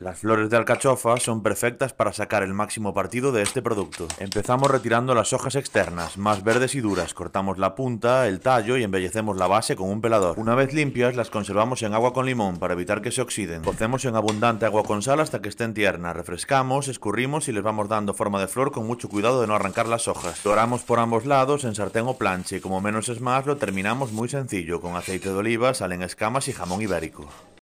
Las flores de alcachofa son perfectas para sacar el máximo partido de este producto. Empezamos retirando las hojas externas, más verdes y duras, cortamos la punta, el tallo y embellecemos la base con un pelador. Una vez limpias, las conservamos en agua con limón para evitar que se oxiden. Cocemos en abundante agua con sal hasta que estén tiernas, refrescamos, escurrimos y les vamos dando forma de flor con mucho cuidado de no arrancar las hojas. Doramos por ambos lados en sartén o plancha y como menos es más lo terminamos muy sencillo, con aceite de oliva, sal en escamas y jamón ibérico.